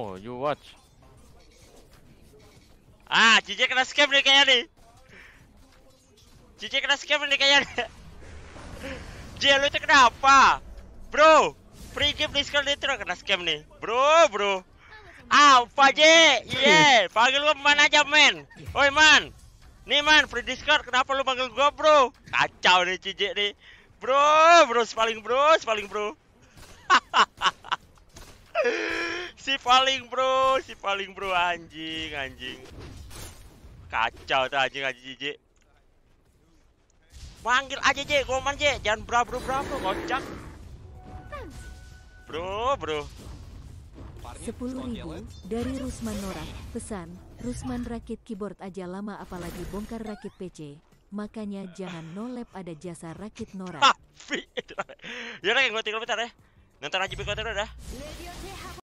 Oh, You watch. Ah, cici kena scam nih kayaknya nih. Cici kena scam nih kayaknya. JJ lu itu kenapa? Bro, free game discount itu kena scam nih. Bro, bro. Apa ah, J? Iya, yeah. panggil lu mana aja men. Oi man. Nih man, free discount kenapa lu panggil gua bro? Kacau nih JJ nih. Bro, bro, paling bro, paling bro. si paling bro si paling bro anjing anjing kacau tuh anjing anjing jijik panggil aja je goman je jangan bra bro bra bro kocak bro bro Sepuluh ribu dari Rusman Norak pesan Rusman rakit keyboard aja lama apalagi bongkar rakit PC makanya jangan nolep ada jasa rakit Norak ya udah gua tinggal bentar ya nonton aja konten udah